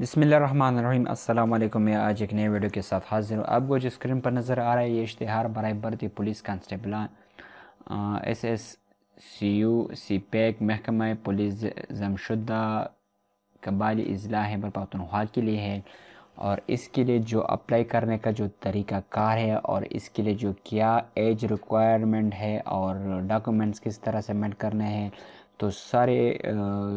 बसमीम अल्लाम मैं आज एक नए वीडियो के साथ हाजिर हूँ आपको जो स्क्रीन पर नज़र आ रहा है ये इश्तहार बरए बरती police constable S S C U CPEC महकमा पुलिस जमशुदा कबाली अजला है बरपतनहा के लिए है और इसके लिए जो अप्लाई करने का जो तरीका कार है और इसके लिए जो क्या एज रिक्वायरमेंट है और डॉक्यूमेंट्स किस तरह सबमिट करने हैं तो सारे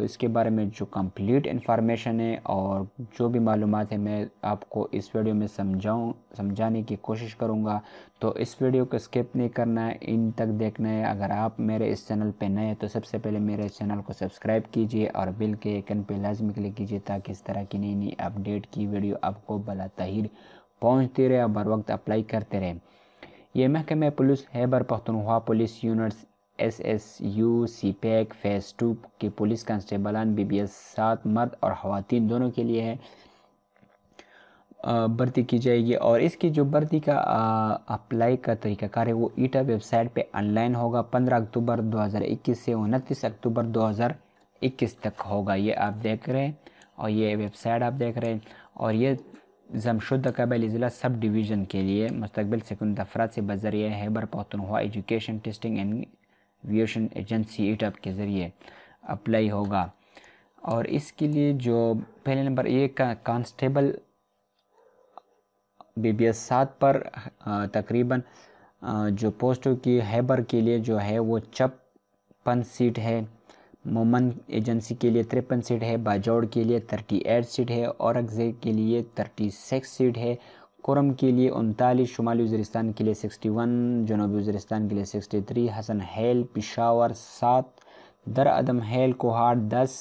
इसके बारे में जो कंप्लीट इन्फॉर्मेशन है और जो भी मालूम है मैं आपको इस वीडियो में समझाऊँ समझाने की कोशिश करूँगा तो इस वीडियो को स्किप नहीं करना है इन तक देखना है अगर आप मेरे इस चैनल पर नए हैं तो सबसे पहले मेरे चैनल को सब्सक्राइब कीजिए और बिल के एकन पर लाजमी क्लिक कीजिए ताकि इस तरह की नई नई अपडेट की वीडियो आपको बला तहिर पहुँचती रहे और बर वक्त अप्लाई करते रहे ये महकमे police Khyber Pakhtunkhwa police units S S U CPEC phase two के पुलिस कांस्टेबलान बी बी एस सात मर्द और ख़वान दोनों के लिए है भर्ती की जाएगी और इसकी जो भर्ती का अप्लाई का कार है वो ईटा वेबसाइट पे ऑनलाइन होगा 15 अक्टूबर 2021 से उनतीस अक्टूबर 2021 तक होगा ये आप देख रहे हैं और ये वेबसाइट आप देख रहे हैं और ये जमशुद कबैल ज़िला सब डिवीज़न के लिए मुस्तबिल सकून अफराद से बजरिया हैबर हुआ education testing and aviation agency एटअप के ज़रिए अप्लाई होगा और इसके लिए जो पहले नंबर एक का कांस्टेबल बी बी एस सात पर तकरीबन जो पोस्टों की हैबर के लिए जो है वो छप्पन सीट है मोमन एजेंसी के लिए तिरपन सीट है बाजौड़ के लिए थर्टी एट सीट है अगजे के लिए थर्टी सिक्स सीट है कोरम के लिए उनतालीस शुमाली वजरिस्तान के लिए सिक्सटी वन जनूबी वजरिस्तान के लिए सिक्सटी थ्री हसन हेल पिशावर सात दर अदम हेल कोहाट दस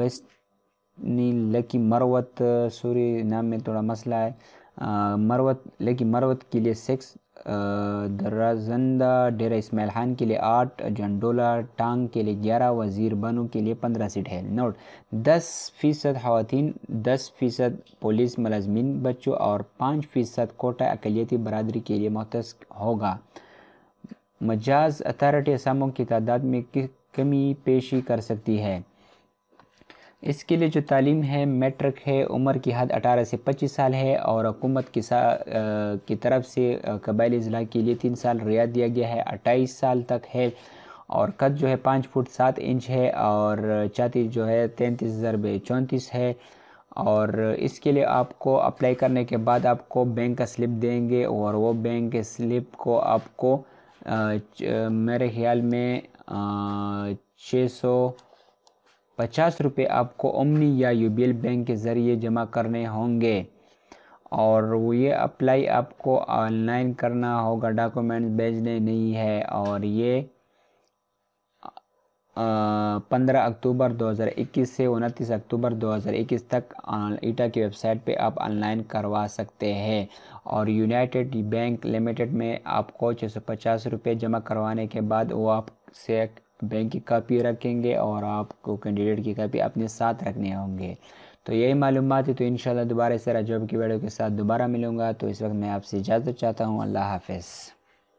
बस्नी लकी मरवत सूरी नाम में थोड़ा मसला है आ, मरवत लकी मरवत के लिए सिक्स दर्राजंदा डेरा इसमाइल खान के लिए आठ जंडोला टांग के लिए ग्यारह वजीर बनों के लिए पंद्रह सीट है नोट दस फ़ीसद खातन दस फ़ीसद पुलिस मलाजमिन बच्चों और पाँच फ़ीसद कोटा अकलीती बरदरी के लिए मुख्त होगा मजाज अथॉरिटी असामों की तादाद में कमी पेशी कर सकती है इसके लिए जो तालीम है मेट्रिक है उम्र की हद 18 से 25 साल है और हुकूमत की सा आ, की तरफ से कबायली ज़िला के लिए तीन साल रिया दिया गया है अट्ठाईस साल तक है और कद जो है पाँच फुट सात इंच है और छाती जो है तैंतीस हज़ार चौंतीस है और इसके लिए आपको अप्लाई करने के बाद आपको बैंक का स्लिप देंगे और वो बैंक के स्लिप को आपको आ, मेरे ख्याल में छः सौ पचास रुपये आपको ओमनी या यू बैंक के ज़रिए जमा करने होंगे और वो ये अप्लाई आपको ऑनलाइन करना होगा डॉक्यूमेंट भेजने नहीं है और ये पंद्रह अक्टूबर 2021 से उनतीस अक्टूबर 2021 तक ईटा की वेबसाइट पे आप ऑनलाइन करवा सकते हैं और यूनाइटेड बैंक लिमिटेड में आपको छः सौ पचास रुपये जमा करवाने के बाद वो आपसे बैंक की कापी रखेंगे और आपको कैंडिडेट की कापी अपने साथ रखने होंगे तो यही मालूम है तो इन दोबारा इस तरह जॉब की वीडियो के साथ दोबारा मिलूँगा तो इस वक्त मैं आपसे इजाज़त चाहता हूँ अल्लाह हाफिज़